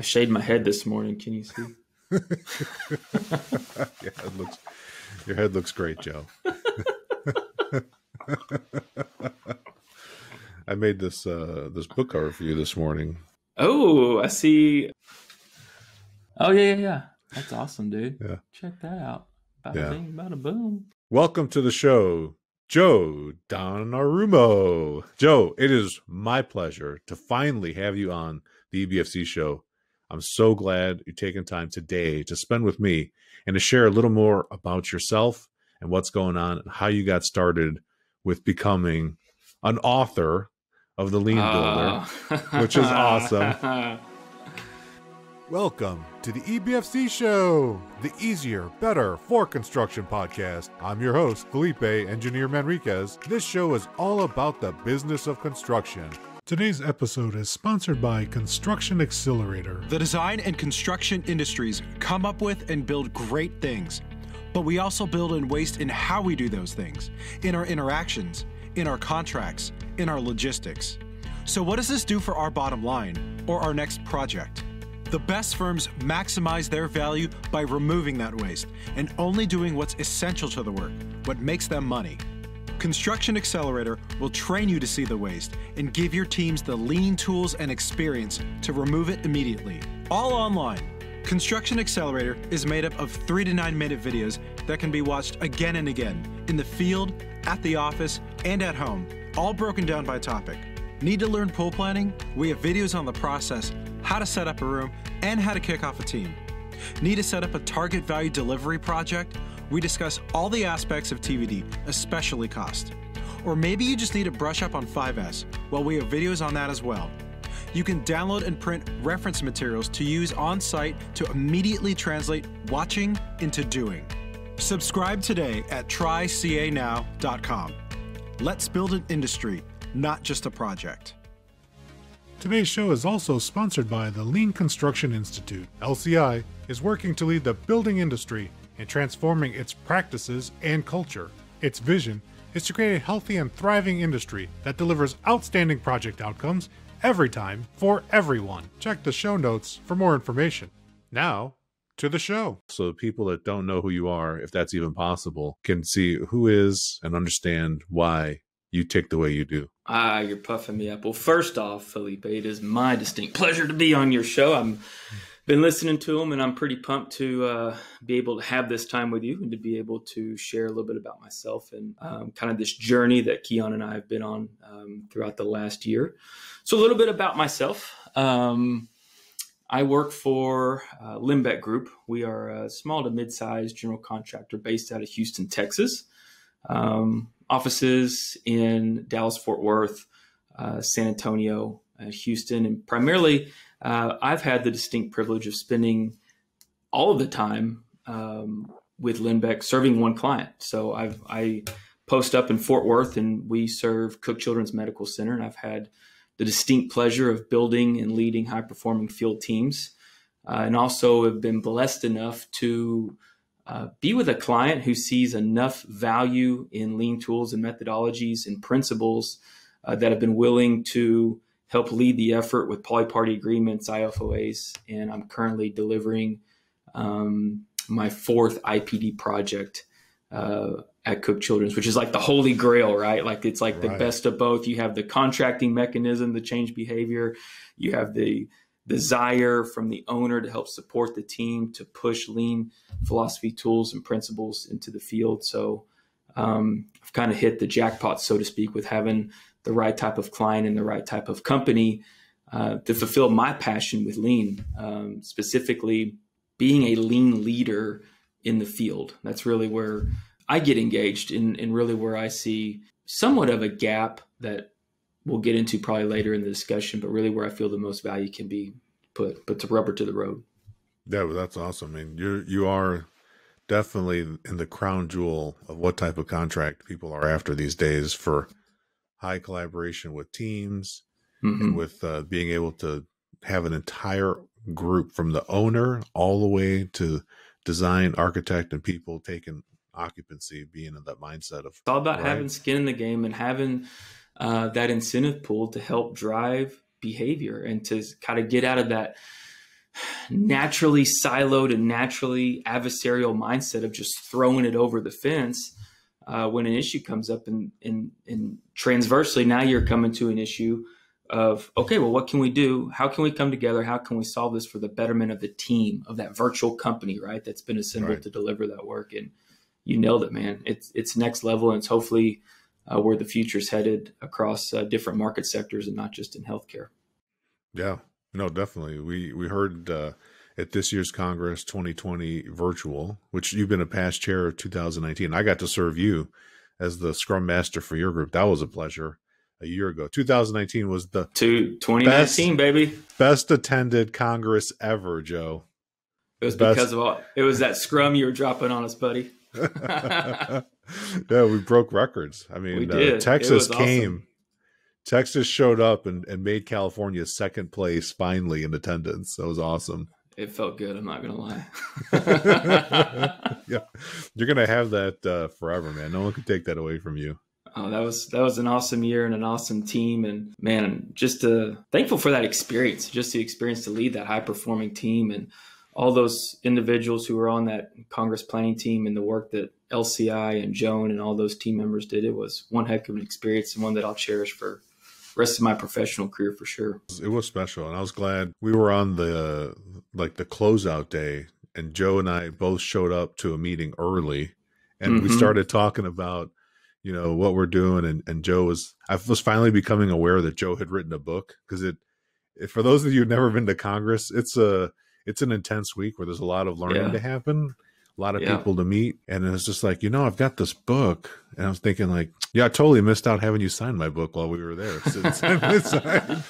I shaved my head this morning. Can you see? yeah, it looks. Your head looks great, Joe. I made this uh, this book cover for you this morning. Oh, I see. Oh yeah, yeah, yeah. That's awesome, dude. Yeah. Check that out. Bada yeah. bing, bada boom. Welcome to the show, Joe Donarumo. Joe, it is my pleasure to finally have you on the EBFC show. I'm so glad you've taken time today to spend with me and to share a little more about yourself and what's going on and how you got started with becoming an author of the Lean Builder, ah. which is awesome. Welcome to the EBFC Show, the easier, better for construction podcast. I'm your host, Felipe Engineer Manriquez. This show is all about the business of construction Today's episode is sponsored by Construction Accelerator. The design and construction industries come up with and build great things, but we also build and waste in how we do those things, in our interactions, in our contracts, in our logistics. So, what does this do for our bottom line or our next project? The best firms maximize their value by removing that waste and only doing what's essential to the work, what makes them money. Construction Accelerator will train you to see the waste and give your teams the lean tools and experience to remove it immediately, all online. Construction Accelerator is made up of three to nine minute videos that can be watched again and again in the field, at the office, and at home, all broken down by topic. Need to learn pool planning? We have videos on the process, how to set up a room, and how to kick off a team. Need to set up a target value delivery project? we discuss all the aspects of TVD, especially cost. Or maybe you just need a brush up on 5S. Well, we have videos on that as well. You can download and print reference materials to use on site to immediately translate watching into doing. Subscribe today at trycanow.com. Let's build an industry, not just a project. Today's show is also sponsored by the Lean Construction Institute. LCI is working to lead the building industry and transforming its practices and culture. Its vision is to create a healthy and thriving industry that delivers outstanding project outcomes every time for everyone. Check the show notes for more information. Now, to the show. So people that don't know who you are, if that's even possible, can see who is and understand why you tick the way you do. Ah, you're puffing me up. Well, first off, Felipe, it is my distinct pleasure to be on your show. I'm been listening to them, and I'm pretty pumped to uh, be able to have this time with you and to be able to share a little bit about myself and um, kind of this journey that Keon and I have been on um, throughout the last year. So, a little bit about myself. Um, I work for uh, Limbeck Group. We are a small to mid sized general contractor based out of Houston, Texas. Um, offices in Dallas, Fort Worth, uh, San Antonio, uh, Houston, and primarily uh, I've had the distinct privilege of spending all of the time um, with Lindbeck serving one client. So I've, I post up in Fort Worth and we serve Cook Children's Medical Center. And I've had the distinct pleasure of building and leading high performing field teams. Uh, and also have been blessed enough to uh, be with a client who sees enough value in lean tools and methodologies and principles uh, that have been willing to help lead the effort with polyparty agreements, IFOAs, and I'm currently delivering um, my fourth IPD project uh, at Cook Children's, which is like the holy grail, right? Like it's like right. the best of both. You have the contracting mechanism the change behavior, you have the desire from the owner to help support the team to push lean philosophy tools and principles into the field. So um, I've kind of hit the jackpot, so to speak, with having the right type of client and the right type of company uh, to fulfill my passion with lean, um, specifically being a lean leader in the field. That's really where I get engaged and, and really where I see somewhat of a gap that we'll get into probably later in the discussion, but really where I feel the most value can be put, but to rubber to the road. Yeah, well, that's awesome. I mean, you're, you are definitely in the crown jewel of what type of contract people are after these days for high collaboration with teams mm-hmm. and with uh, being able to have an entire group from the owner all the way to design architect and people taking occupancy being in that mindset of it's all about right? having skin in the game and having uh, that incentive pool to help drive behavior and to kind of get out of that naturally siloed and naturally adversarial mindset of just throwing it over the fence uh, when an issue comes up and, and, and transversely now you're coming to an issue of okay well what can we do how can we come together how can we solve this for the betterment of the team of that virtual company right that's been assembled right. to deliver that work and you nailed it man it's it's next level and it's hopefully uh, where the future's headed across uh, different market sectors and not just in healthcare yeah no definitely we we heard uh, at this year's Congress 2020 virtual, which you've been a past chair of 2019. I got to serve you as the scrum master for your group. That was a pleasure a year ago. 2019 was the Two, 2019 best, baby best attended Congress ever, Joe. It was best. because of all. It was that scrum you were dropping on us, buddy. yeah, we broke records. I mean, uh, Texas came. Awesome. Texas showed up and, and made California second place finally in attendance. That was awesome. It felt good. I'm not gonna lie. yeah, you're gonna have that uh, forever, man. No one can take that away from you. Oh, that was that was an awesome year and an awesome team, and man, I'm just uh, thankful for that experience, just the experience to lead that high performing team and all those individuals who were on that Congress planning team and the work that LCI and Joan and all those team members did. It was one heck of an experience and one that I'll cherish for rest of my professional career for sure. It was special, and I was glad we were on the like the closeout day, and Joe and I both showed up to a meeting early, and mm-hmm. we started talking about you know what we're doing, and and Joe was I was finally becoming aware that Joe had written a book because it, it, for those of you who've never been to Congress, it's a it's an intense week where there's a lot of learning yeah. to happen lot of yeah. people to meet. And it was just like, you know, I've got this book. And I was thinking, like, yeah, I totally missed out having you sign my book while we were there.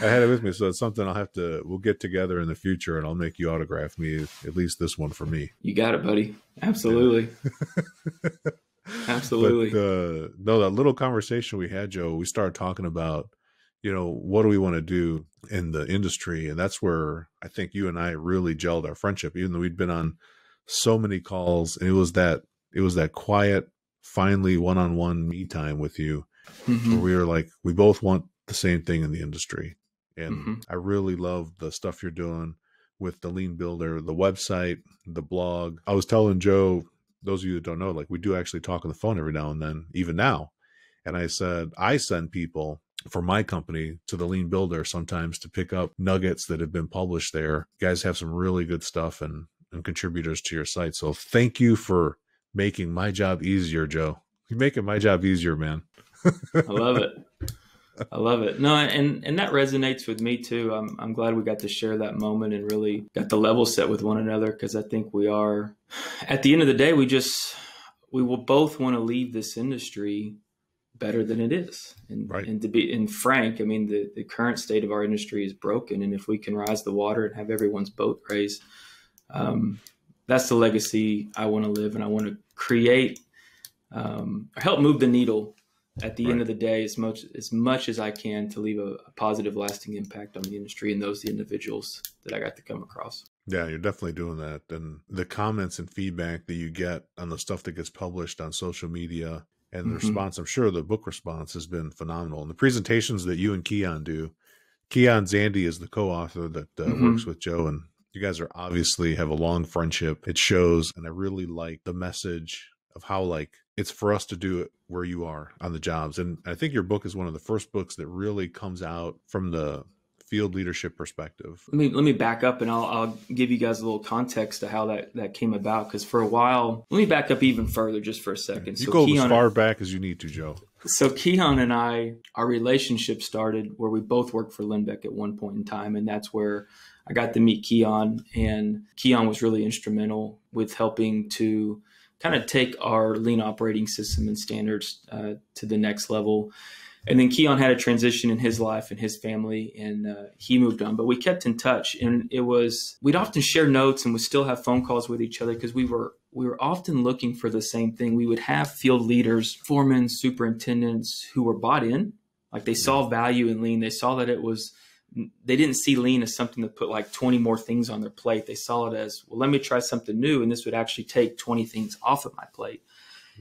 I had it with me, so it's something I'll have to. We'll get together in the future, and I'll make you autograph me at least this one for me. You got it, buddy. Absolutely. Absolutely. But, uh, no, that little conversation we had, Joe, we started talking about you know, what do we want to do in the industry? And that's where I think you and I really gelled our friendship, even though we'd been on so many calls. And it was that, it was that quiet, finally one on one me time with you. Mm-hmm. Where we were like, we both want the same thing in the industry. And mm-hmm. I really love the stuff you're doing with the lean builder, the website, the blog. I was telling Joe, those of you that don't know, like we do actually talk on the phone every now and then, even now. And I said, I send people for my company to the lean builder sometimes to pick up nuggets that have been published there. You guys have some really good stuff and, and contributors to your site. So thank you for making my job easier, Joe. You're making my job easier, man. I love it. I love it. No, and and that resonates with me too. I'm I'm glad we got to share that moment and really got the level set with one another because I think we are at the end of the day we just we will both want to leave this industry better than it is. And, right. and to be and frank, I mean the, the current state of our industry is broken. And if we can rise the water and have everyone's boat raised, um, that's the legacy I want to live and I want to create um, help move the needle at the right. end of the day as much as much as I can to leave a, a positive lasting impact on the industry and those the individuals that I got to come across. Yeah, you're definitely doing that. And the comments and feedback that you get on the stuff that gets published on social media and the mm-hmm. response i'm sure the book response has been phenomenal and the presentations that you and keon do keon zandi is the co-author that uh, mm-hmm. works with joe and you guys are obviously have a long friendship it shows and i really like the message of how like it's for us to do it where you are on the jobs and i think your book is one of the first books that really comes out from the field leadership perspective? Let me let me back up and I'll, I'll give you guys a little context to how that that came about. Because for a while, let me back up even further just for a second. You so go Keon as far back as you need to, Joe. So Keon and I, our relationship started where we both worked for Lindbeck at one point in time, and that's where I got to meet Keon, and Keon was really instrumental with helping to kind of take our lean operating system and standards uh, to the next level and then Keon had a transition in his life and his family, and uh, he moved on. But we kept in touch, and it was we'd often share notes and we still have phone calls with each other because we were we were often looking for the same thing. We would have field leaders, foremen, superintendents who were bought in, like they saw value in lean. They saw that it was they didn't see lean as something to put like 20 more things on their plate. They saw it as, well, let me try something new, and this would actually take 20 things off of my plate.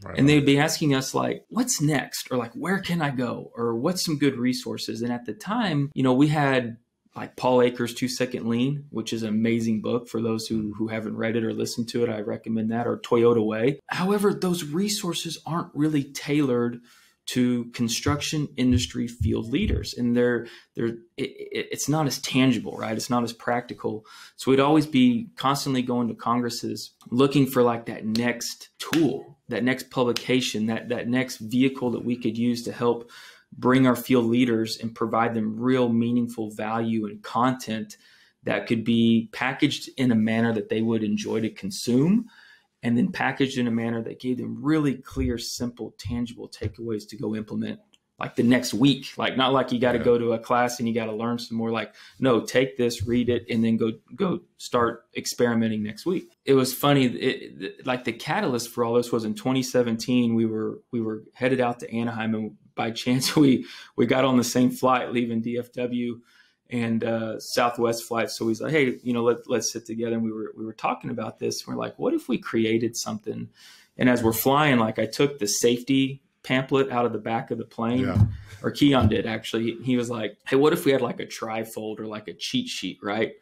Right. And they'd be asking us like, what's next? Or like, where can I go? Or what's some good resources? And at the time, you know, we had like Paul Akers' Two Second Lean, which is an amazing book for those who, who haven't read it or listened to it. I recommend that or Toyota Way. However, those resources aren't really tailored to construction industry field leaders and they're they're it, it's not as tangible right it's not as practical so we'd always be constantly going to congresses looking for like that next tool that next publication, that that next vehicle that we could use to help bring our field leaders and provide them real meaningful value and content that could be packaged in a manner that they would enjoy to consume and then packaged in a manner that gave them really clear, simple, tangible takeaways to go implement like the next week. Like not like you got to yeah. go to a class and you got to learn some more. Like no, take this, read it, and then go go start experimenting next week. It was funny. It, it, like the catalyst for all this was in 2017. We were we were headed out to Anaheim, and by chance we we got on the same flight leaving DFW and uh, Southwest flight. So we was like, hey, you know, let let's sit together. And we were we were talking about this. we're like, what if we created something? And as we're flying, like I took the safety pamphlet out of the back of the plane, yeah. or Keon did actually. He was like, "Hey, what if we had like a trifold or like a cheat sheet, right?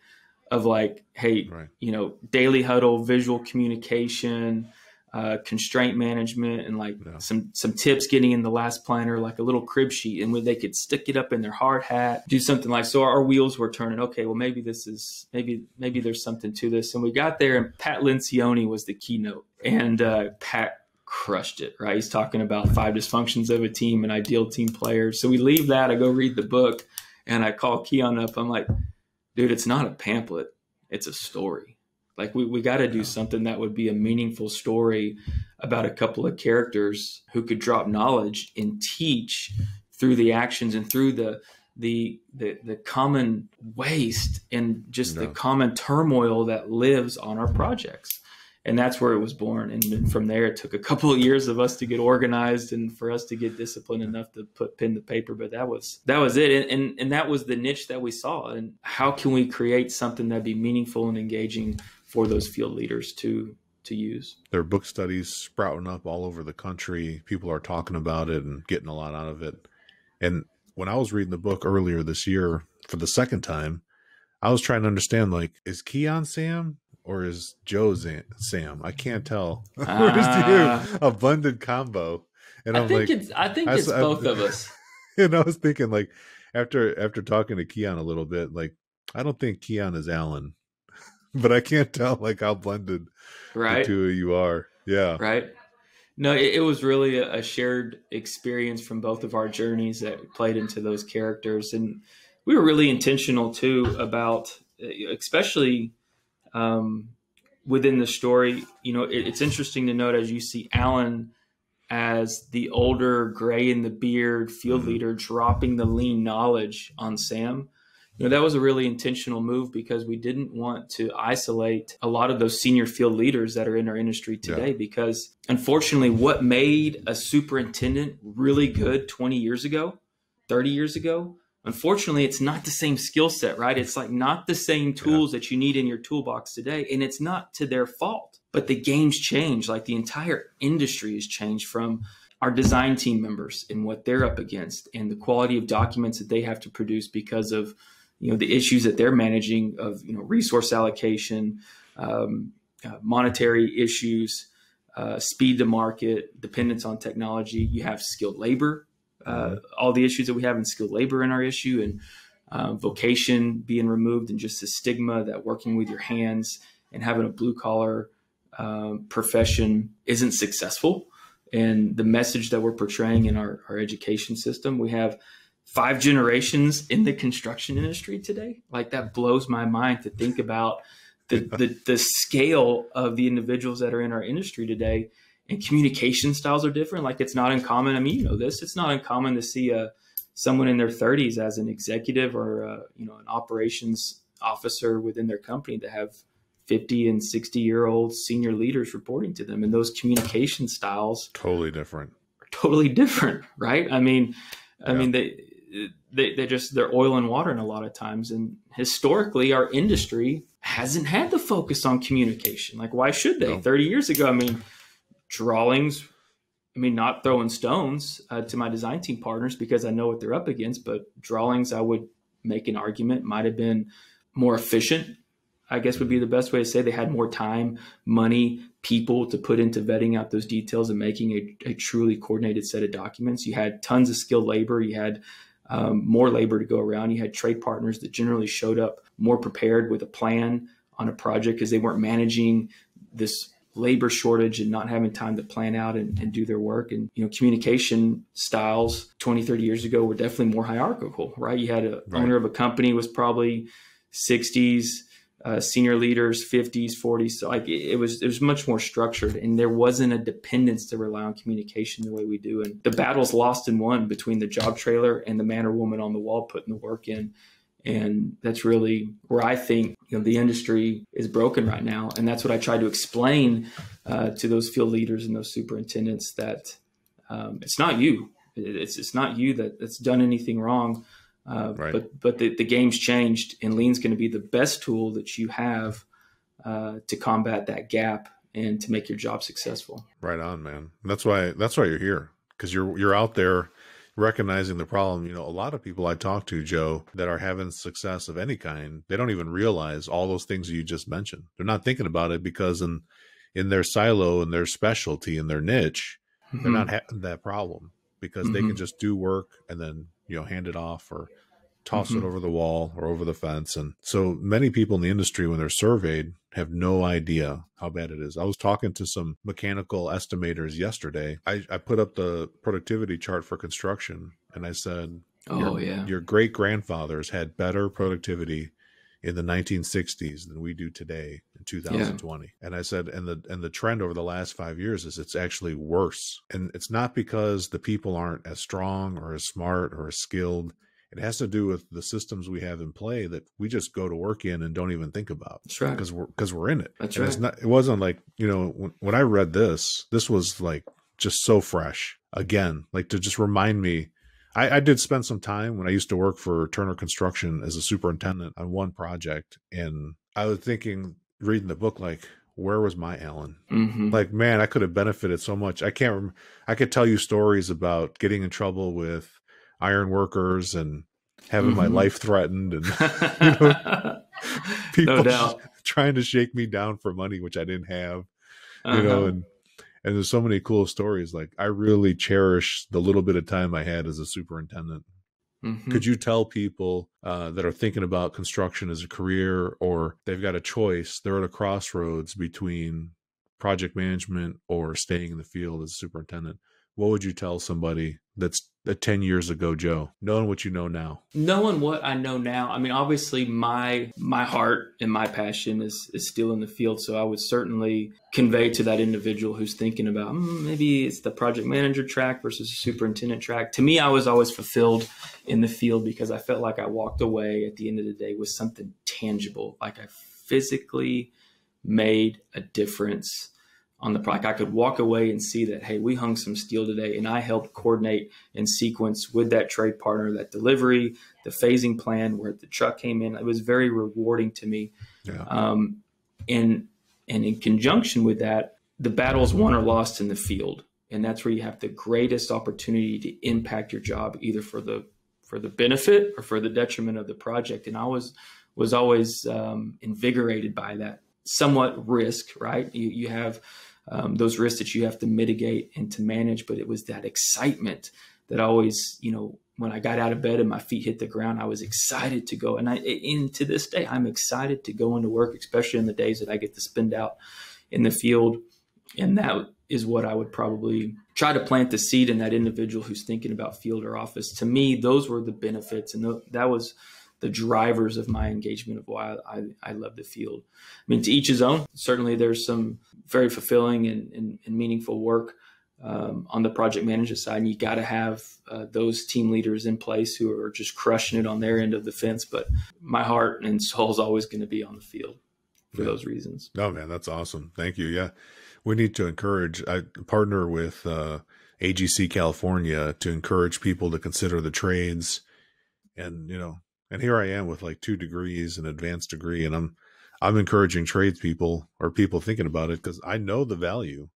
Of like, hey, right. you know, daily huddle, visual communication." Uh, constraint management and like yeah. some some tips getting in the last planner like a little crib sheet and where they could stick it up in their hard hat do something like so our wheels were turning okay well maybe this is maybe maybe there's something to this and we got there and pat lencioni was the keynote and uh, pat crushed it, right? He's talking about five dysfunctions of a team and ideal team players. So we leave that. I go read the book and I call Keon up. I'm like, dude, it's not a pamphlet, it's a story. Like, we, we got to do something that would be a meaningful story about a couple of characters who could drop knowledge and teach through the actions and through the the the, the common waste and just no. the common turmoil that lives on our projects and that's where it was born. And then from there, it took a couple of years of us to get organized and for us to get disciplined enough to put pen to paper. But that was that was it, and and, and that was the niche that we saw. And how can we create something that'd be meaningful and engaging for those field leaders to to use. There are book studies sprouting up all over the country. People are talking about it and getting a lot out of it. And when I was reading the book earlier this year for the second time, I was trying to understand like, is Keon Sam or is Joe Zan- Sam? I can't tell. Uh, Where's the abundant ah. combo? And I'm I think like, it's, I think it's I, both I, of us. And I was thinking, like, after after talking to Keon a little bit, like, I don't think Keon is Alan, but I can't tell like how blended right. the two of you are. Yeah, right. No, it, it was really a, a shared experience from both of our journeys that played into those characters, and we were really intentional too about, especially um, within the story, you know, it, it's interesting to note as you see Alan as the older gray in the beard field mm-hmm. leader dropping the lean knowledge on Sam. You know, that was a really intentional move because we didn't want to isolate a lot of those senior field leaders that are in our industry today yeah. because unfortunately what made a superintendent really good 20 years ago, 30 years ago Unfortunately, it's not the same skill set, right? It's like not the same tools yeah. that you need in your toolbox today. And it's not to their fault, but the game's change; Like the entire industry has changed from our design team members and what they're up against and the quality of documents that they have to produce because of, you know, the issues that they're managing of, you know, resource allocation, um, uh, monetary issues, uh, speed to market, dependence on technology. You have skilled labor uh, mm-hmm. all the issues that we have in skilled labor in our issue and uh, vocation being removed and just the stigma that working with your hands and having a blue collar uh, profession isn't successful. And the message that we're portraying in our, our education system, we have five generations in the construction industry today. Like that blows my mind to think about the, the, the scale of the individuals that are in our industry today and communication styles are different. Like it's not uncommon. I mean, you know this. It's not uncommon to see a uh, someone in their 30s as an executive or a, uh, you know an operations officer within their company to have 50 and 60 year old senior leaders reporting to them and those communication styles totally different are totally different right i mean i mean they they, they just they're oil and water in a lot of times and historically our industry hasn't had the focus on communication like why should they no. 30 years ago i mean drawings. I mean, not throwing stones uh, to my design team partners because I know what they're up against, but drawings, I would make an argument, might have been more efficient, I guess would be the best way to say they had more time, money, people to put into vetting out those details and making a, a truly coordinated set of documents. You had tons of skilled labor, you had um, more labor to go around, you had trade partners that generally showed up more prepared with a plan on a project because they weren't managing this labor shortage and not having time to plan out and, and, do their work and you know communication styles 20 30 years ago were definitely more hierarchical right you had a right. owner of a company was probably 60s uh, senior leaders 50s 40s so like it, it, was it was much more structured and there wasn't a dependence to rely on communication the way we do and the battle's lost and won between the job trailer and the man or woman on the wall putting the work in and that's really where I think you know, the industry is broken right now. And that's what I try to explain uh, to those field leaders and those superintendents that um, it's not you. It's, it's not you that, that's done anything wrong. Uh, right. But, but the, the game's changed, and lean's going to be the best tool that you have uh, to combat that gap and to make your job successful. Right on, man. That's why that's why you're here because you're you're out there recognizing the problem. You know, a lot of people I talk to, Joe, that are having success of any kind, they don't even realize all those things you just mentioned. They're not thinking about it because in in their silo and their specialty and their niche, mm-hmm. they're not having that problem because mm-hmm. they can mm-hmm. just do work and then you know hand it off or toss mm-hmm. it over the wall or over the fence. And so many people in the industry, when they're surveyed, have no idea how bad it is. I was talking to some mechanical estimators yesterday. I, I put up the productivity chart for construction and I said, Oh, your, yeah. Your great grandfathers had better productivity in the 1960s than we do today in 2020 yeah. and i said and the and the trend over the last 5 years is it's actually worse and it's not because the people aren't as strong or as smart or as skilled it has to do with the systems we have in play that we just go to work in and don't even think about. That's right. Because we're because we're in it. That's and right. It's not. It wasn't like you know when, when I read this. This was like just so fresh again. Like to just remind me. I, I did spend some time when I used to work for Turner Construction as a superintendent on one project, and I was thinking, reading the book, like, where was my Alan? Mm-hmm. Like, man, I could have benefited so much. I can't. Rem- I could tell you stories about getting in trouble with iron workers and having mm-hmm. my life threatened and you know, people no trying to shake me down for money which I didn't have. Uh-huh. You know, uh-huh. and and there's so many cool stories. Like I really cherish the little bit of time I had as a superintendent. Mm-hmm. Could you tell people uh, that are thinking about construction as a career or they've got a choice, they're at a crossroads between project management or staying in the field as superintendent? What would you tell somebody that's a 10 years ago joe knowing what you know now knowing what i know now i mean obviously my my heart and my passion is is still in the field so i would certainly convey to that individual who's thinking about mm, maybe it's the project manager track versus the superintendent track to me i was always fulfilled in the field because i felt like i walked away at the end of the day with something tangible like i physically made a difference on the product. I could walk away and see that, hey, we hung some steel today and I helped coordinate and sequence with that trade partner, that delivery, the phasing plan, where the truck came in. It was very rewarding to me. Yeah. Um, and, and in conjunction with that, the battles won or lost in the field. And that's where you have the greatest opportunity to impact your job, either for the for the benefit or for the detriment of the project. And I was was always um, invigorated by that somewhat risk, right? You, you have um, those risks that you have to mitigate and to manage. But it was that excitement that always, you know, when I got out of bed and my feet hit the ground, I was excited to go. And I, and to this day, I'm excited to go into work, especially in the days that I get to spend out in the field. And that is what I would probably try to plant the seed in that individual who's thinking about field or office. To me, those were the benefits, and that was the drivers of my engagement of why I, I love the field. I mean, to each his own. Certainly, there's some very fulfilling and, and, and meaningful work um, on the project manager side, and you got to have uh, those team leaders in place who are just crushing it on their end of the fence. But my heart and soul is always going to be on the field for yeah. those reasons. No man, that's awesome! Thank you. Yeah, we need to encourage. I partner with uh, AGC California to encourage people to consider the trades, and you know, and here I am with like two degrees, an advanced degree, and I'm I'm encouraging tradespeople or people thinking about it because I know the value.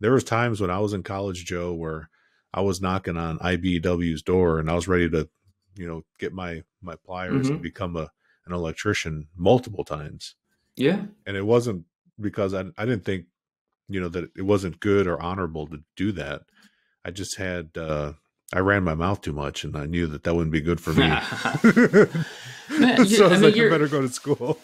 There was times when I was in college, Joe, where I was knocking on IBW's door and I was ready to, you know, get my my pliers mm-hmm. and become a an electrician multiple times. Yeah, and it wasn't because I I didn't think, you know, that it wasn't good or honorable to do that. I just had uh, I ran my mouth too much, and I knew that that wouldn't be good for me. so I was I mean, like, better go to school.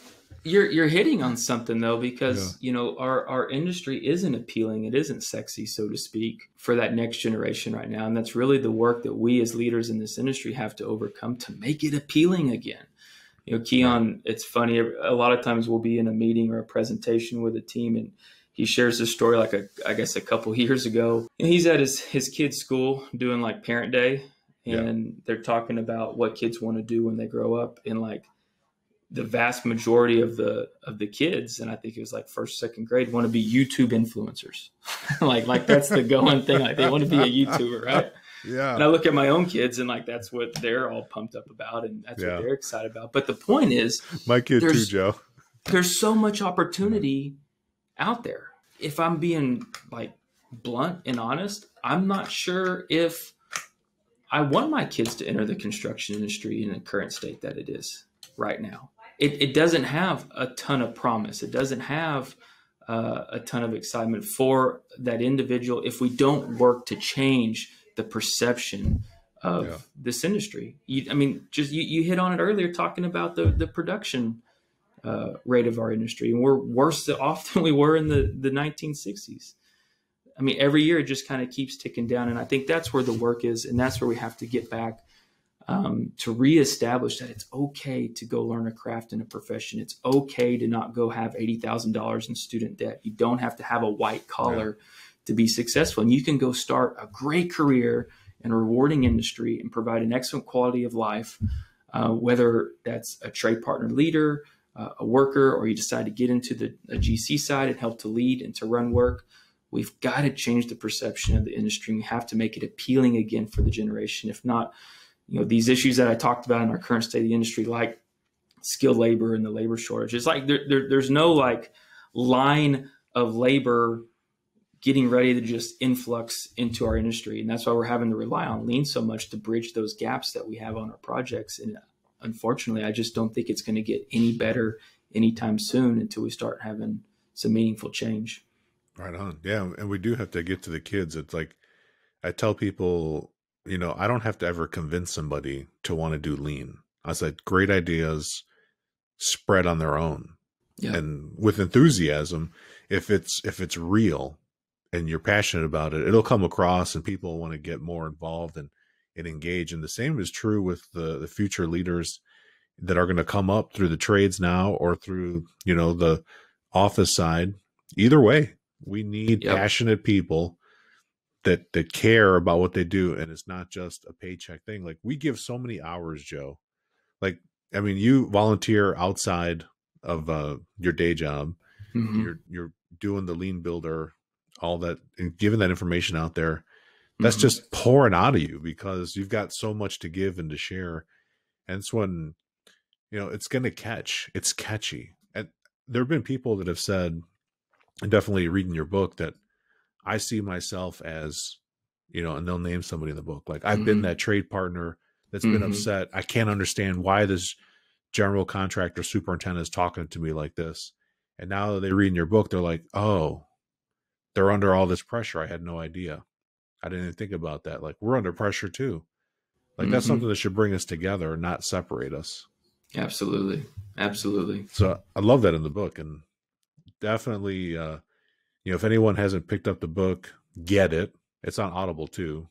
You're you're hitting on something though, because yeah. you know our our industry isn't appealing, it isn't sexy, so to speak, for that next generation right now, and that's really the work that we as leaders in this industry have to overcome to make it appealing again. You know, Keon, it's funny. A lot of times we'll be in a meeting or a presentation with a team, and he shares his story like a, I guess a couple years ago. And he's at his his kids' school doing like parent day, and yeah. they're talking about what kids want to do when they grow up, and like the vast majority of the of the kids, and I think it was like first second grade, want to be YouTube influencers. like like that's the going thing. Like they want to be a YouTuber, right? Yeah. And I look at my own kids and like that's what they're all pumped up about and that's yeah. what they're excited about. But the point is My kid too, Joe. There's so much opportunity mm-hmm out there. If I'm being like blunt and honest, I'm not sure if I want my kids to enter the construction industry in the current state that it is right now. It, it doesn't have a ton of promise. It doesn't have uh, a ton of excitement for that individual if we don't work to change the perception of yeah. this industry. You, I mean, just you, you hit on it earlier talking about the the production uh, rate of our industry, and we're worse off than we were in the the 1960s. I mean, every year it just kind of keeps ticking down, and I think that's where the work is, and that's where we have to get back um, to reestablish that it's okay to go learn a craft in a profession. It's okay to not go have eighty thousand dollars in student debt. You don't have to have a white collar to be successful, and you can go start a great career in a rewarding industry and provide an excellent quality of life. Uh, whether that's a trade partner leader, a worker or you decide to get into the GC side and help to lead and to run work, we've got to change the perception of the industry. We have to make it appealing again for the generation. If not, you know, these issues that I talked about in our current state of the industry, like skilled labor and the labor shortage, it's like there, there, there's no like line of labor getting ready to just influx into our industry. And that's why we're having to rely on lean so much to bridge those gaps that we have on our projects. And unfortunately, I just don't think it's going to get any better anytime soon until we start having some meaningful change. Right on. Yeah. And we do have to get to the kids. It's like I tell people, you know, I don't have to ever convince somebody to want to do lean. I said, great ideas spread on their own. Yeah. And with enthusiasm, if it's if it's real and you're passionate about it, it'll come across and people want to get more involved and and engage. And the same is true with the, the future leaders that are going to come up through the trades now or through, you know, the office side. Either way, we need yep. passionate people that that care about what they do and it's not just a paycheck thing. Like we give so many hours, Joe. Like I mean, you volunteer outside of uh, your day job. Mm-hmm. You're you're doing the lean builder, all that, and giving that information out there that's mm-hmm. just pouring out of you because you've got so much to give and to share. And it's when, you know, it's going to catch. It's catchy. And there have been people that have said, and definitely reading your book, that I see myself as, you know, and they'll name somebody in the book. Like, I've mm-hmm. been that trade partner that's mm-hmm. been upset. I can't understand why this general contractor superintendent is talking to me like this. And now that they read in your book, they're like, oh, they're under all this pressure. I had no idea. I didn't even think about that. Like we're under pressure too. Like mm-hmm. that's something that should bring us together, not separate us. Absolutely. Absolutely. So I love that in the book and definitely uh you know if anyone hasn't picked up the book, get it. It's on Audible too.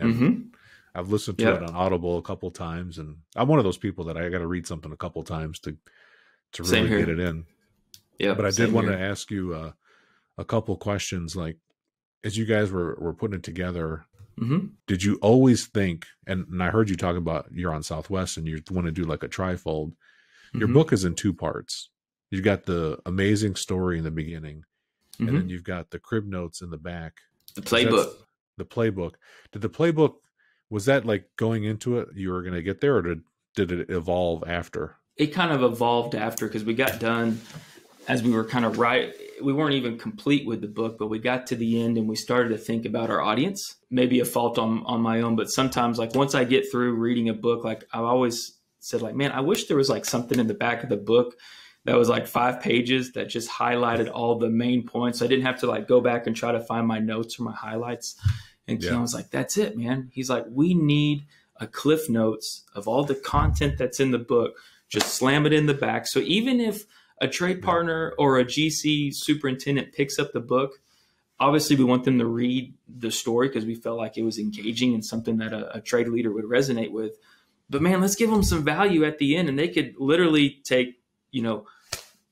Mm-hmm. I've listened to it on Audible a couple times and I'm one of those people that I got to read something a couple times to to really get it in. Yeah. But I did want to ask you uh a couple questions like as you guys were were putting it together, mm-hmm. did you always think? And, and I heard you talking about you're on Southwest and you want to do like a trifold. Your mm-hmm. book is in two parts. You've got the amazing story in the beginning, mm-hmm. and then mm-hmm. you've got the crib notes in the back. The playbook. The playbook. Did the playbook was that like going into it? You were going to get there, or did did it evolve after? It kind of evolved after because we got done as we were kind of right we weren't even complete with the book, but we got to the end and we started to think about our audience. Maybe a fault on on my own, but sometimes like once I get through reading a book, like I've always said, like man, I wish there was like something in the back of the book that was like five pages that just highlighted all the main points. I didn't have to like go back and try to find my notes or my highlights. And yeah. was like, "That's it, man." He's like, "We need a cliff notes of all the content that's in the book. Just slam it in the back." So even if a trade partner or a GC superintendent picks up the book, obviously we want them to read the story because we felt like it was engaging and something that a, a, trade leader would resonate with. But man, let's give them some value at the end, and they could literally take, you know,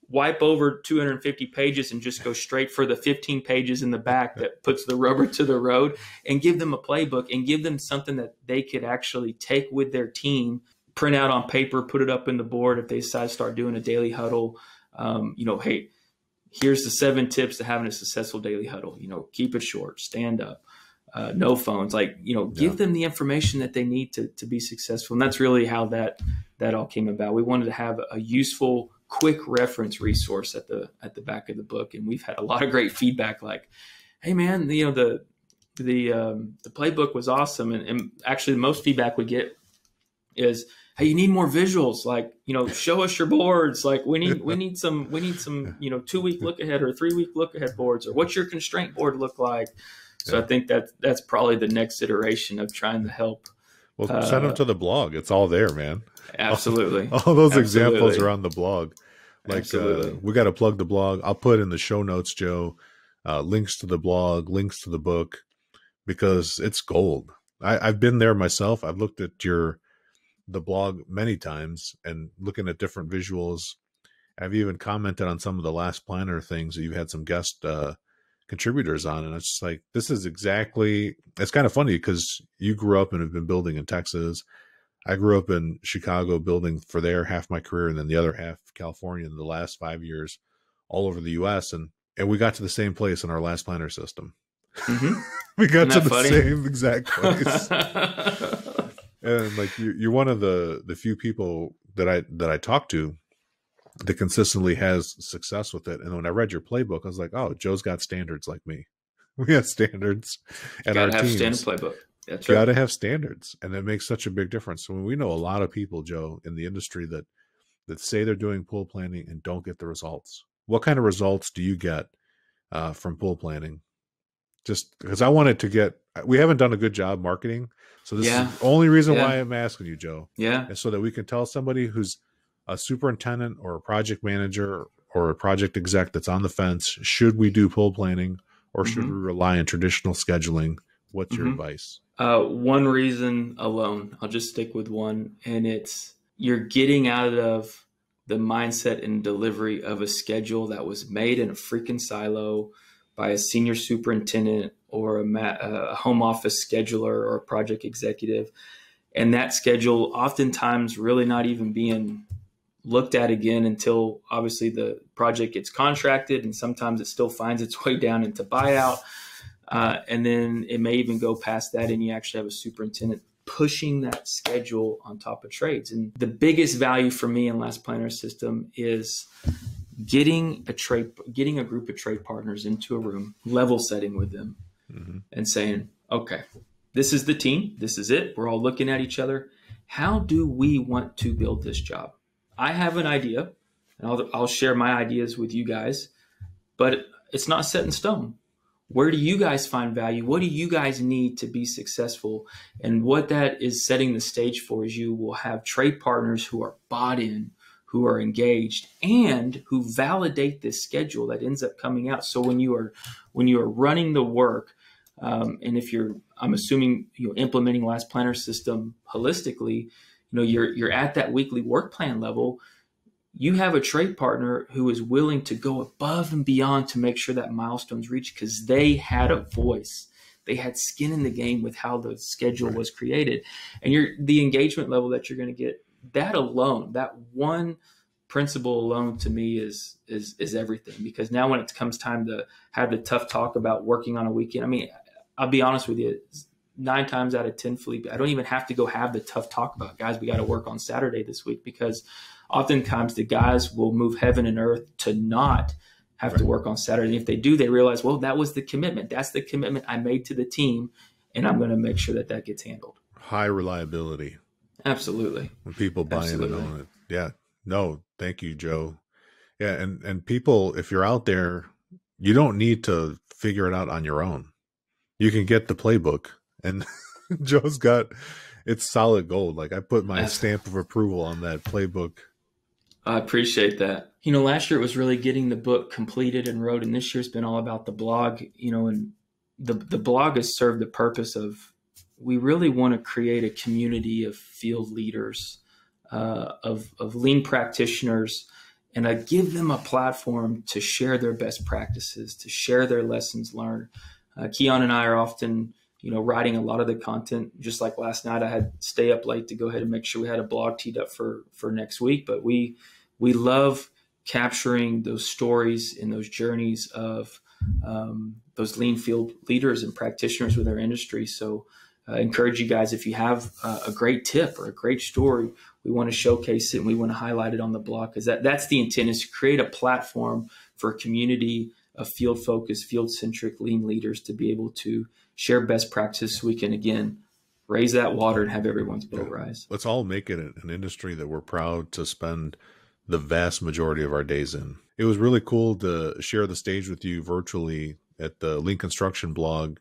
wipe over 250 pages and just go straight for the 15 pages in the back that puts the rubber to the road and give them a playbook and give them something that they could actually take with their team, print out on paper, put it up in the board if they decide to start doing a daily huddle um, you know, hey, here's the seven tips to having a successful daily huddle. You know, keep it short, stand up, uh, no phones. Like, you know, give yeah. them the information that they need to to be successful. And that's really how that that all came about. We wanted to have a useful, quick reference resource at the at the back of the book, and we've had a lot of great feedback. Like, hey, man, you know the the um, the playbook was awesome, and, and actually, most feedback we get is hey, you need more visuals. Like, you know, show us your boards. Like, we need we need some we need some you know two week look ahead or three week look ahead boards or what's your constraint board look like. So yeah. I think that that's probably the next iteration of trying to help. Well, uh, send them to the blog. It's all there, man. Absolutely. All, all those absolutely. examples are on the blog. Like, uh, we got to plug the blog. I'll put in the show notes, Joe, uh, links to the blog, links to the book, because it's gold. I, I've been there myself. I've looked at your the blog many times and looking at different visuals. I've even commented on some of the last planner things that you've had some guest uh, contributors on, and it's just like this is exactly. It's kind of funny because you grew up and have been building in Texas. I grew up in Chicago, building for there half my career, and then the other half California. In the last five years, all over the U.S. and and we got to the same place in our last planner system. Mm-hmm. we got to the funny? same exact place. and like you, you're one of the the few people that I that I talk to that consistently has success with it. And when I read your playbook, I was like, oh, Joe's got standards like me. We have standards and our have teams. Standard playbook. that's Gotta right. Gotta have standards, and it makes such a big difference. So when we know a lot of people, Joe, in the industry that that say they're doing pool planning and don't get the results. What kind of results do you get uh, from pool planning just because I wanted to get. Uh, we haven't done a good job marketing, so this yeah. is the only reason yeah. why I'm asking you, Joe. Yeah, and so that we can tell somebody who's a superintendent or a project manager or a project exec that's on the fence: should we do pull planning or should mm-hmm. we rely on traditional scheduling? What's mm-hmm. your advice? Uh, one reason alone, I'll just stick with one, and it's you're getting out of the mindset and delivery of a schedule that was made in a freaking silo by a senior superintendent or a, ma- a home office scheduler or a project executive. And that schedule, oftentimes, really not even being looked at again until obviously the project gets contracted, and sometimes it still finds its way down into buyout. Uh, and then it may even go past that, and you actually have a superintendent pushing that schedule on top of trades. And the biggest value for me in Last Planner System is getting a trade getting a group of trade partners into a room level setting with them mm-hmm. and saying okay this is the team this is it we're all looking at each other how do we want to build this job i have an idea and i'll, I'll share my ideas with you guys but it's not set in stone where do you guys find value what do you guys need to be successful and what that is setting the stage for is you will have trade partners who are bought in who are engaged and who validate this schedule that ends up coming out. So when you are when you are running the work, um, and if you're, I'm assuming you're implementing Last Planner system holistically, you know you're you're at that weekly work plan level. You have a trade partner who is willing to go above and beyond to make sure that milestone's reached because they had a voice they had skin in the game with how the schedule was created and you're the engagement level that you're going to get that alone, that one principle alone to me is is is everything because now when it comes time to have the tough talk about working on a weekend, I mean, I'll be honest with you, nine times out of ten, Felipe, I don't even have to go have the tough talk about guys. We got to work on Saturday this week because oftentimes the guys will move heaven and earth to not have right. to work on Saturday. And if they do, they realize, well, that was the commitment. That's the commitment I made to the team, and I'm going to make sure that that gets handled. High reliability. Absolutely. When people buy Absolutely. in it. Yeah. No, thank you, Joe. Yeah, and and people, if you're out there, you don't need to figure it out on your own. You can get the playbook, and Joe's got it's solid gold. Like I put my stamp of approval on that playbook. I appreciate that. You know, last year it was really getting the book completed and wrote, and this year's been all about the blog. You know, and the the blog has served the purpose of we really want to create a community of field leaders, uh, of, of lean practitioners, and I give them a platform to share their best practices, to share their lessons learned. Uh, Keon and I are often, you know, writing a lot of the content. Just like last night, I had stay up late to go ahead and make sure we had a blog teed up for for next week. But we we love capturing those stories and those journeys of um, those lean field leaders and practitioners with our industry. So uh, encourage you guys if you have uh, a great tip or a great story, we want to showcase it and we want to highlight it on the blog because that, that's the intent is to create a platform for a community of field focused, field centric lean leaders to be able to share best practices so we can again raise that water and have everyone's boat rise. Let's all make it an industry that we're proud to spend the vast majority of our days in. It was really cool to share the stage with you virtually at the Lean Construction blog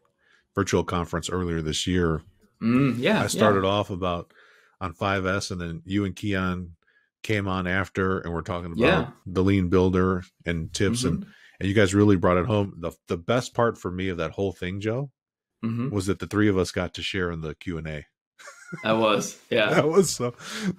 virtual conference earlier this year. Mm, yeah, I started yeah. off about on 5S, and then you and Keon came on after, and we're talking about yeah. the lean builder and tips, mm-hmm. and and you guys really brought it home. the The best part for me of that whole thing, Joe, mm-hmm. was that the three of us got to share in the Q and A. That was, yeah. that was so.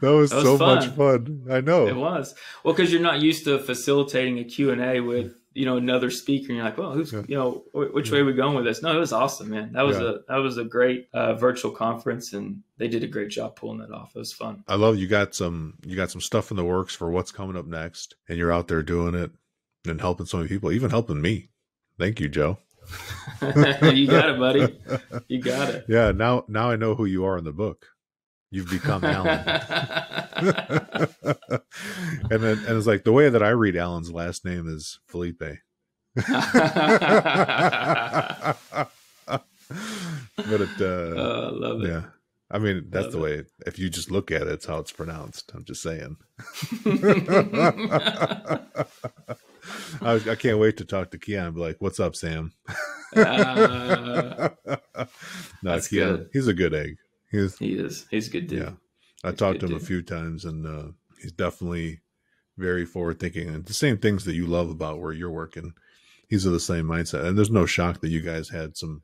That was, that was so fun. much fun. I know it was. Well, because you're not used to facilitating a Q and A with you know another speaker and you're like well who's yeah. you know which yeah. way are we going with this no it was awesome man that was yeah. a that was a great uh, virtual conference and they did a great job pulling that off it was fun i love you got some you got some stuff in the works for what's coming up next and you're out there doing it and helping so many people even helping me thank you joe you got it buddy you got it yeah now now i know who you are in the book You've become Alan. and then, and it's like the way that I read Alan's last name is Felipe. but it, uh, oh, love it. Yeah. I mean, that's Love the way, it. if you just look at it, it's how it's pronounced. I'm just saying. I, I, can't wait to talk to Keon be like, what's up, Sam? uh, no, Keon, good. he's a good egg. He is. He is. He's a good dude. Yeah, I he's talked to him dude. a few times, and uh, he's definitely very forward thinking. And the same things that you love about where you're working, he's of the same mindset. And there's no shock that you guys had some.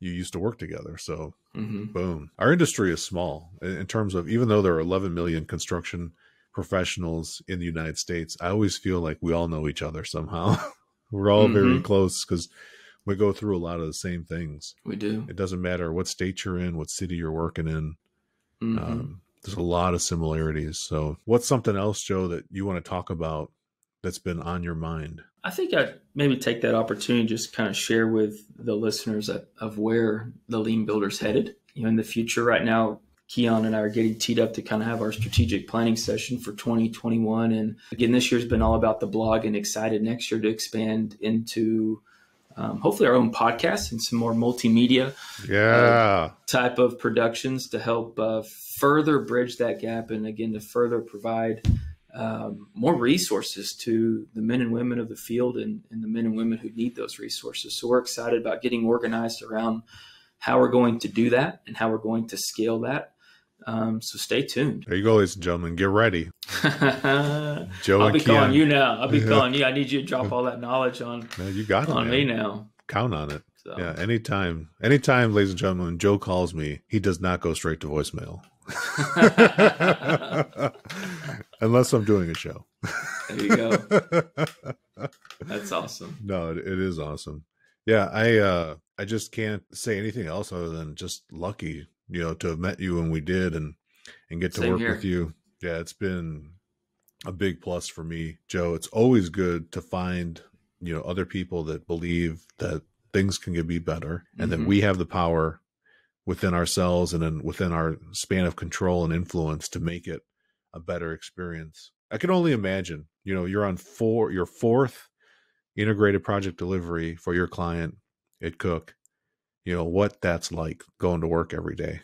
You used to work together, so mm-hmm. boom. Our industry is small in terms of even though there are 11 million construction professionals in the United States, I always feel like we all know each other somehow. We're all mm-hmm. very close because we go through a lot of the same things. We do. It doesn't matter what state you're in, what city you're working in. Mm-hmm. Um, there's a lot of similarities. So, what's something else, Joe, that you want to talk about that's been on your mind? I think I'd maybe take that opportunity just kind of share with the listeners of, of where the Lean Builder's headed. You know, in the future, right now, Keon and I are getting teed up to kind of have our strategic planning session for 2021. And again, this year's been all about the blog and excited next year to expand into um, hopefully our own podcast and some more multimedia uh, yeah. uh, type of productions to help uh, further bridge that gap and again to further provide um, more resources to the men and women of the field and, and, the men and women who need those resources so we're excited about getting organized around how we're going to do that and how we're going to scale that um, so stay tuned. There you go, ladies and gentlemen. Get ready. Joe I'll be gone. calling you now. I'll be calling you. I need you to drop all that knowledge on. No, you got it, on me now. Count on it. So. Yeah, anytime, anytime, ladies and gentlemen. Joe calls me. He does not go straight to voicemail. Unless I'm doing a show. there you go. That's awesome. No, it, it is awesome. Yeah, I uh I just can't say anything else other than just lucky you know to have met you when we did and and get to Same work here. with you. Yeah, it's been a big plus for me, Joe. It's always good to find you know other people that believe that things can be better and mm-hmm. that we mm-hmm. have the power within ourselves and then within our span of control and influence to make it a better experience. I can only imagine, you know, you're on four your fourth integrated project delivery for your client at Cook you know what that's like going to work every day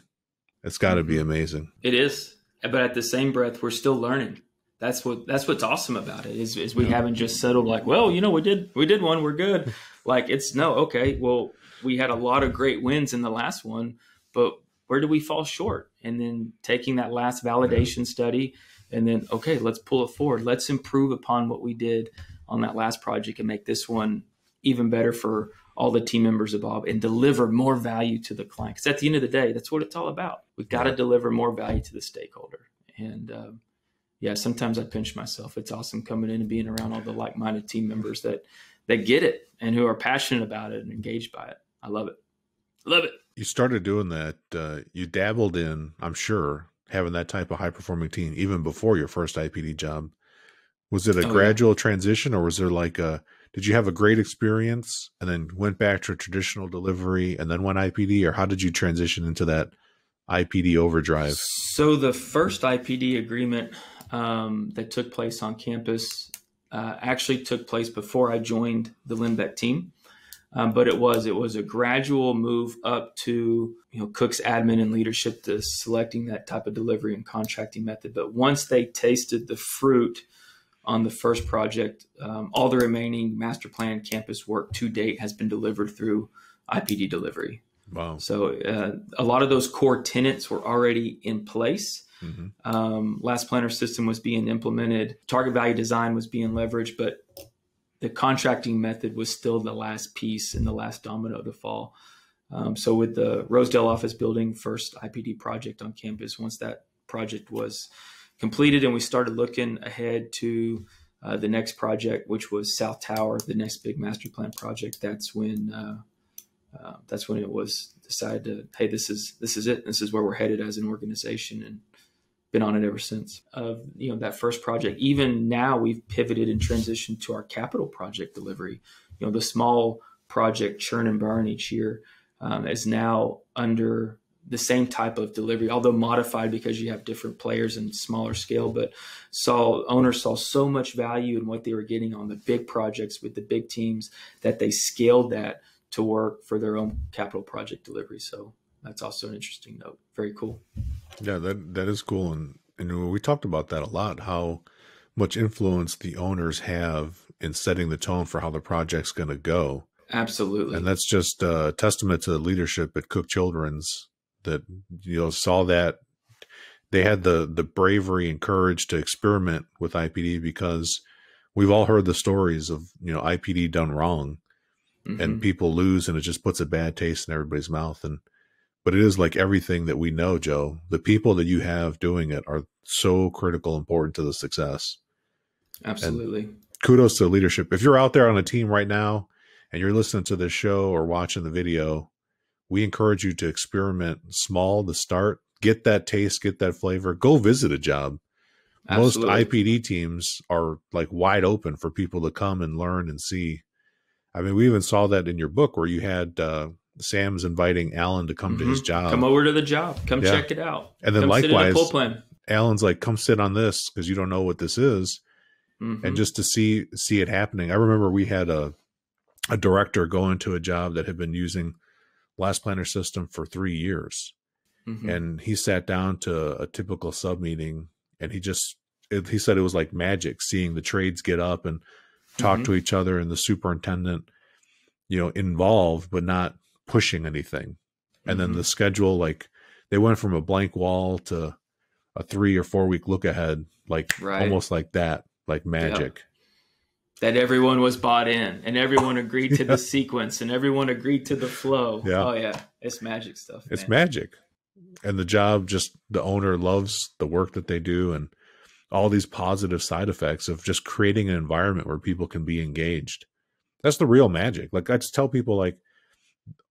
it's got to be mm-hmm. amazing it is eh, but at the same breath we're still learning that's what that's what's awesome about it is, is we yeah. haven't just settled like well you know we did we did one we're good like it's no okay well we had a lot of great wins in the last one but where do we fall short and then taking that last validation yeah. study and then okay let's pull it forward let's improve upon what we did on that last project and make this one even better for all the team members above and deliver more value to the client. Because at the end of the day, that's what it's all about. We've got to deliver more value to the stakeholder. And um, yeah, sometimes I pinch myself. It's awesome coming in and being around all the like-minded team members that that get it and who are passionate about it and engaged by it. I love it. Love it. You started doing that. Uh, you dabbled in, I'm sure, having that type of high performing team even before your first IPD job. Was it a oh, gradual yeah. transition or was there like a did you have a great experience and then went back to traditional delivery and then went IPD, or how did you transition into that IPD overdrive? So the first IPD agreement um, that took place on campus uh, actually took place before I joined the Linbeck team. Um, but it was it was a gradual move up to you know Cook's admin and leadership to selecting that type of delivery and contracting method. But once they tasted the fruit on the first project. Um, all the remaining master plan campus work to date has been delivered through IPD delivery. Wow. So uh, a lot of those core tenants were already in place. Mm-hmm. Um, last planner system was being implemented. Target value design was being leveraged, but the contracting method was still the last piece and the last domino to fall. Um, so with the Rosedale office building first IPD project on campus, once that project was completed and we started looking ahead to uh, the next project, which was South Tower, the next big master plan project. That's when uh, uh, that's when it was decided to hey this is this is it this is where we're headed as an organization and been on it ever since of you know that first project even now we've pivoted and transitioned to our capital project delivery you know the small project churn and burn each year um, is now under the same type of delivery, although modified because you have different players and smaller scale. But saw owners saw so much value in what they were getting on the big projects with the big teams that they scaled that to work for their own capital project delivery. So that's also an interesting note. Very cool. Yeah, that that is cool, and and we talked about that a lot. How much influence the owners have in setting the tone for how the project's going to go. Absolutely. And that's just a testament to the leadership at Cook Children's that you know saw that they had the the bravery and courage to experiment with IPD because we've all heard the stories of you know IPD done wrong mm-hmm. and people lose and it just puts a bad taste in everybody's mouth and but it is like everything that we know Joe the people that you have doing it are so critical important to the success absolutely and kudos to leadership if you're out there on a team right now and you're listening to this show or watching the video we encourage you to experiment small to start, get that taste, get that flavor, go visit a job. Absolutely. Most IPD teams are like wide open for people to come and learn and see. I mean, we even saw that in your book where you had uh, Sam's inviting Alan to come mm-hmm. to his mm-hmm. job. Come over to the job. Come yeah. check it out. And then come likewise, the Alan's like, "Come sit on this because you don't know what this is," mm-hmm. and just to see see it happening. I remember we had a a director go into a job that had been using last planner system for three years. Mm-hmm. And he sat down to a typical sub meeting and he just, it, he said it was like magic seeing the trades get up and talk mm-hmm. to each other and the superintendent, you know, involved, but not pushing anything. And mm-hmm. then the mm-hmm. schedule, like they went from a blank wall to a three or four week look ahead, like right. almost like that, like magic that everyone was bought in and everyone agreed to yeah. the sequence and everyone agreed to the flow. Yeah. Oh yeah, it's magic stuff. It's man. magic. And the job just the owner loves the work that they do and all these positive side effects of just creating an environment where people can be engaged. That's the real magic. Like I just tell people like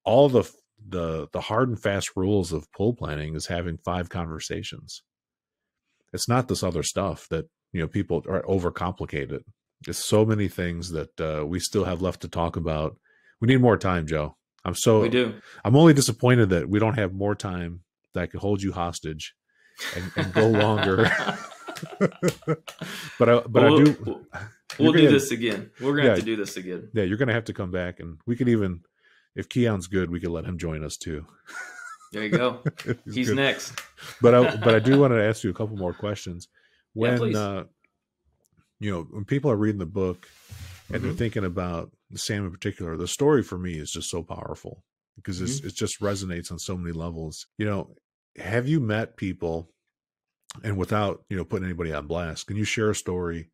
all the the the hard and fast rules of pool planning is having five conversations. It's not this other stuff that you know people are overcomplicate it there's so many things that uh, we still have left to talk about. We need more time, Joe. I'm so we do. I'm only disappointed that we don't have more time that I can hold you hostage and, and go longer. but I, but we'll, I do. We'll, gonna, do this again. We're gonna yeah, have to do this again. Yeah, you're gonna have to come back, and we could even, if Keon's good, we could let him join us too. There you go. He's, He's next. but I but I do want to ask you a couple more questions. When yeah, uh, you know, when people are reading the book and mm-hmm. they're thinking about Sam in particular, the story for me is just so powerful because mm-hmm. it just resonates on so many levels. You know, have you met people and without, you know, putting anybody on blast, can you share a story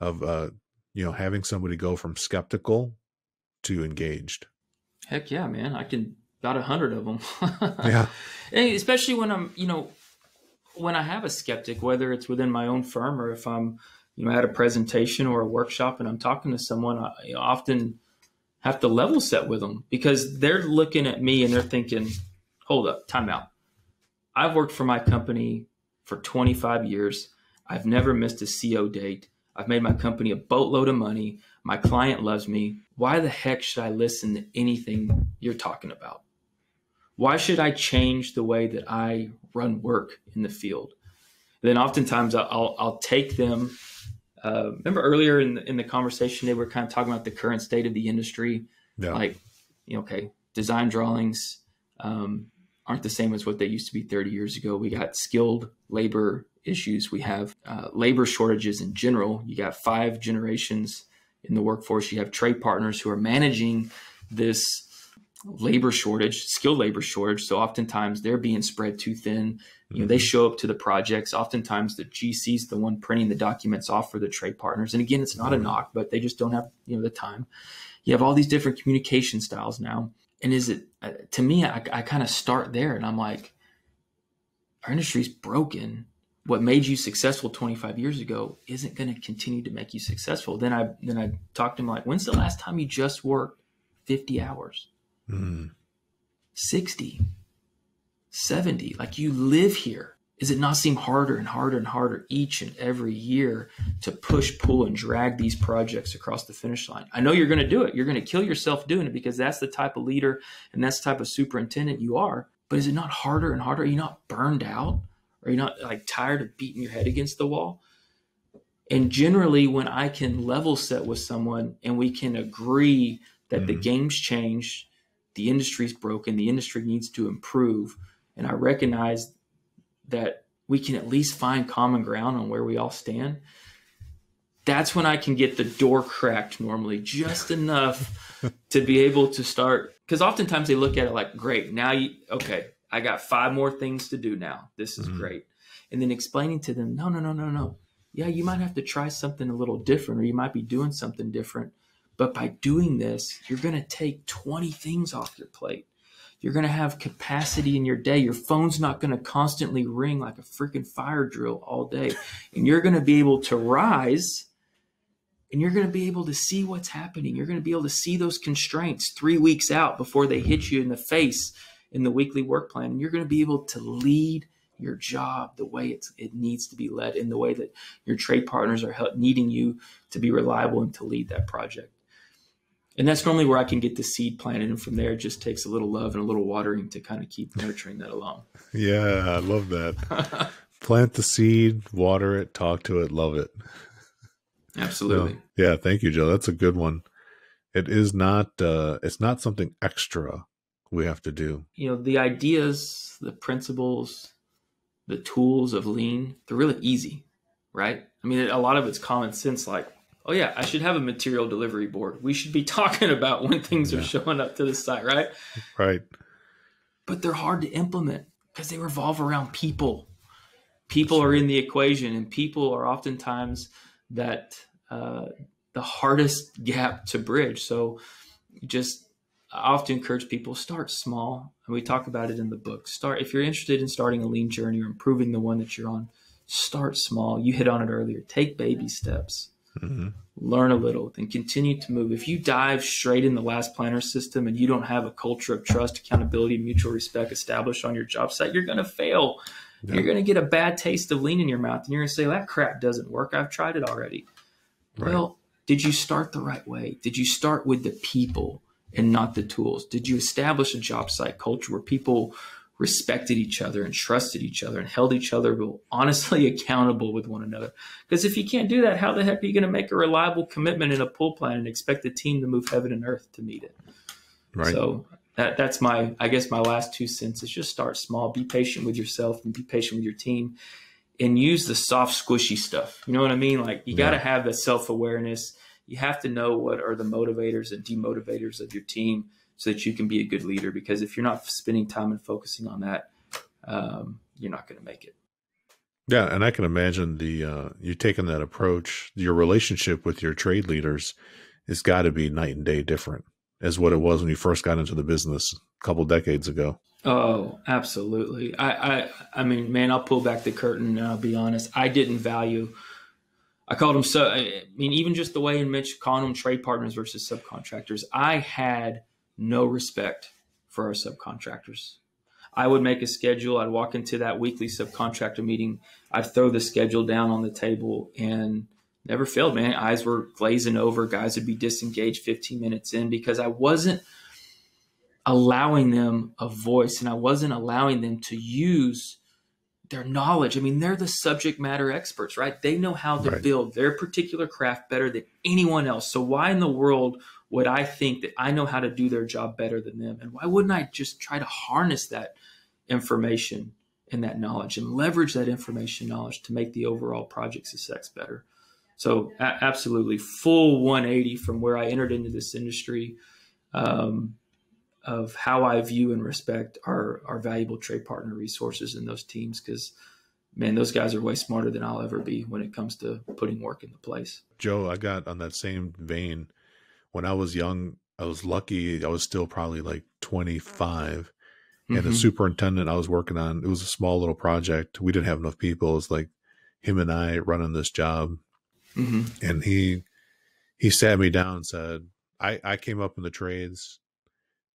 of, uh, you know, having somebody go from skeptical to engaged? Heck yeah, man. I can about a hundred of them. yeah. And especially when I'm, you know, when I have a skeptic, whether it's within my own firm or if I'm you know, at a presentation or a workshop and I'm talking to someone, I often have to level set with them because they're looking at me and they're thinking, hold up, time out. I've worked for my company for 25 years. I've never missed a CO date. I've made my company a boatload of money. My client loves me. Why the heck should I listen to anything you're talking about? Why should I change the way that I run work in the field? then oftentimes I'll, I'll take them um, remember earlier in the, in the conversation they were kind of talking about the current state of the industry yeah. like you know, okay design drawings um, aren't the same as what they used to be 30 years ago we got skilled labor issues we have uh, labor shortages in general you got five generations in the workforce you have trade partners who are managing this labor shortage, skilled labor shortage. So oftentimes they're being spread too thin. You know, mm-hmm. they show up to the projects. Oftentimes the GC is the one printing the documents off for the trade partners. And again, it's not mm-hmm. a knock, but they just don't have you know the time. You have all these different communication styles now. And is it uh, to me? I, I kind of start there, and I'm like, our industry's broken. What made you successful 25 years ago isn't going to continue to make you successful. Then I then I talked to him like, when's the last time you just worked 50 hours? mm. 60, 70. Like you live here. Does it not seem harder and harder and harder each and every year to push, pull, and drag these projects across the finish line? I know you're going to do it. You're going to kill yourself doing it because that's the type of leader and that's the type of superintendent you are. But is it not harder and harder? Are you not burned out? Are you not like tired of beating your head against the wall? And generally, when I can level set with someone and we can agree that mm-hmm. the game's changed the industry's broken. The industry needs to improve. And I recognize that we can at least find common ground on where we all stand. That's when I can get the door cracked normally just enough to be able to start. Because oftentimes they look at it like, great, now you, okay, I got five more things to do now. This is mm-hmm. great. And then explaining to them, no, no, no, no, no. Yeah, you might have to try something a little different, or you might be doing something different but by doing this, you're going to take 20 things off your plate. You're going to have capacity in your day. Your phone's not going to constantly ring like a freaking fire drill all day. And you're going to be able to rise and you're going to be able to see what's happening. You're going to be able to see those constraints three weeks out before they hit you in the face in the weekly work plan. And you're going to be able to lead your job the way it needs to be led in the way that your trade partners are needing you to be reliable and to lead that project and that's normally where I can get the seed planted, and from there, it just takes a little love and a little watering to kind of keep nurturing that along. yeah, I love that. Plant the seed, water it, talk to it, love it. Absolutely. No, yeah, thank you, Joe. That's a good one. It is not. Uh, it's not something extra we have to do. You know, the ideas, the principles, the tools of lean, they're really easy, right? I mean, a lot of it's common sense. Like oh yeah, I should have a material delivery board. We should be talking about when things yeah. are showing up to the site, right? Right. But they're hard to implement because they revolve around people. People are in the equation, and people are oftentimes that uh, the hardest gap to bridge. So, just I often encourage people start small, and we talk about it in the book. Start if you're interested in starting a lean journey or improving the one that you're on. Start small. You hit on it earlier. Take baby steps mm-hmm. learn a little, then continue to move. If you dive straight in the last planner system and you don't have a culture of trust, accountability, mutual respect established on your job site, you're going to fail. Yeah. You're going to get a bad taste of lean in your mouth, and you're going to say, That crap doesn't work. I've tried it already. Right. Well, did you start the right way? Did you start with the people and not the tools? Did you establish a job site culture where people respected each other and trusted each other and held each other honestly accountable with one another. Because if you can't do that, how the heck are you going to make a reliable commitment in a pool plan and expect the team to move heaven and earth to meet it? Right. So that that's my I guess my last two cents is just start small, be patient with yourself and be patient with your team and use the soft squishy stuff. You know what I mean? Like you got to have that self-awareness. You have to know what are the motivators and demotivators of your team so that you can be a good leader. Because if you're not spending time and focusing on that, um, you're not going to make it. Yeah, and I can imagine the uh, you taking that approach. Your relationship with your trade leaders has got to be night and day different as what it was when you first got into the business a couple decades ago. Oh, absolutely. I, I, I mean, man, I'll pull back the curtain and I'll be honest. I didn't value. I called them so. I mean, even just the way in Mitch called them trade partners versus subcontractors. I had no respect for our subcontractors. I would make a schedule. I'd walk into that weekly subcontractor meeting. I'd throw the schedule down on the table and never failed, man. Eyes were glazing over. Guys would be disengaged 15 minutes in because I wasn't allowing them a voice and I wasn't allowing them to use their knowledge. I mean, they're the subject matter experts, right? They know how to right. build their particular craft better than anyone else. So why in the world what I think that I know how to do their job better than them. And why wouldn't I just try to harness that information and that knowledge and leverage that information knowledge to make the overall project success better? So, a- absolutely full 180 from where I entered into this industry um, of how I view and respect our, our valuable trade partner resources and those teams because man, those guys are way smarter than I'll ever be when it comes to putting work into place. Joe, I got on that same vein when I was young, I was lucky. I was still probably like 25. Mm-hmm. And the mm-hmm. superintendent I was working on, it was a small little project. We didn't have enough people. It's like him and I running this job. Mm-hmm. And he he sat me down and said, I, I came up in the trades.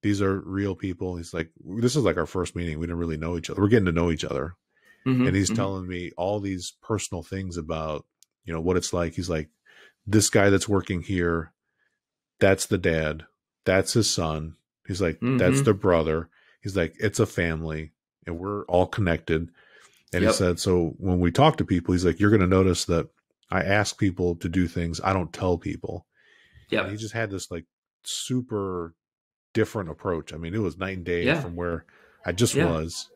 These are real people. He's like, this is like our first meeting. We didn't really know each other. We're getting to know each other. Mm-hmm. and he's mm-hmm. telling me all these personal things about, you know, what it's like. He's like, this guy that's working here that's the dad, that's his son. He's like, mm-hmm. that's their brother. He's like, it's a family and we're all connected. And yep. he said, so when we talk to people, he's like, you're going to notice that I ask people to do things I don't tell people. Yeah. He just had this like super different approach. I mean, it was night and day yeah. from where I just yeah. was.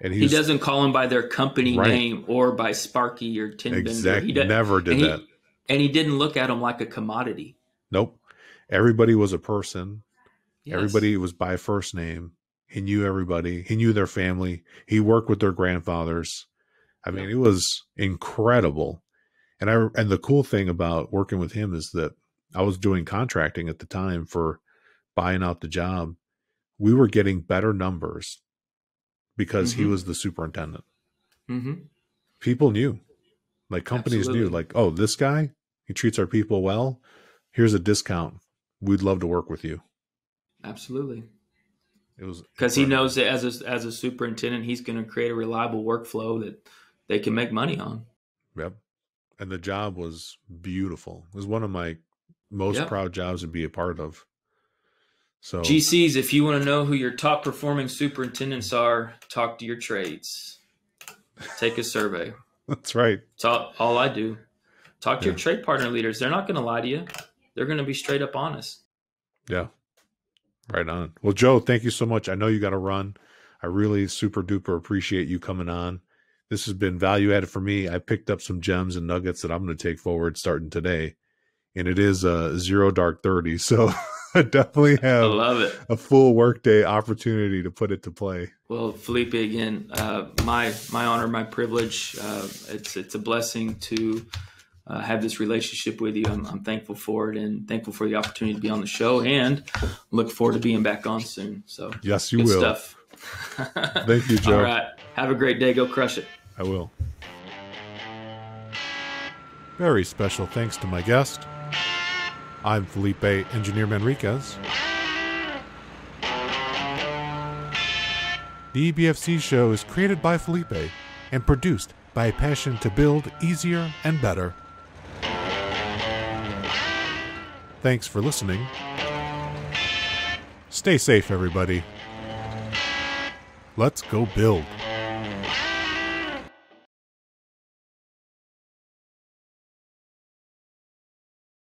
And he doesn't call them by their company right. name or by Sparky or Tin exactly. He never did and that. He, and he didn't look at them like a commodity. Nope everybody was a person. Yes. Everybody was by first name. He knew everybody. He knew their family. He worked with their grandfathers. I mean, it was incredible. And I and the cool thing about working with him is that I was doing contracting at the time for buying out the job. We were getting better numbers because mm-hmm. he was the superintendent. Mm-hmm. People knew, like companies Absolutely. knew, like, oh, this guy, he treats our people well. Here's a discount we'd love to work with you. Absolutely. It was because he knows that as a, as a superintendent, he's going to create a reliable workflow that they can make money on. Yep. And the job was beautiful. It was one of my most yep. proud jobs to be a part of. So GCs, if you want to know who your top performing superintendents are, talk to your trades. Take a survey. That's right. It's all, all I do. Talk to yeah. your trade partner leaders. They're not going to lie to you they're going to be straight up honest. Yeah. Right on. Well, Joe, thank you so much. I know you got to run. I really super duper appreciate you coming on. This has been value added for me. I picked up some gems and nuggets that I'm going to take forward starting today. And it is a uh, zero dark 30. So I definitely have I love it. a full workday opportunity to put it to play. Well, Felipe, again, uh, my, my honor, my privilege. Uh, it's, it's a blessing to, uh, have this relationship with you. I'm, I'm, thankful for it and thankful for the opportunity to be on the show and look forward to being back on soon. So, yes, you will. Stuff. Thank you, Joe. All right. Have a great day. Go crush it. I will. Very special thanks to my guest. I'm Felipe Engineer Manriquez. The EBFC show is created by Felipe and produced by a passion to build easier and better. Thanks for listening. Stay safe, everybody. Let's go build.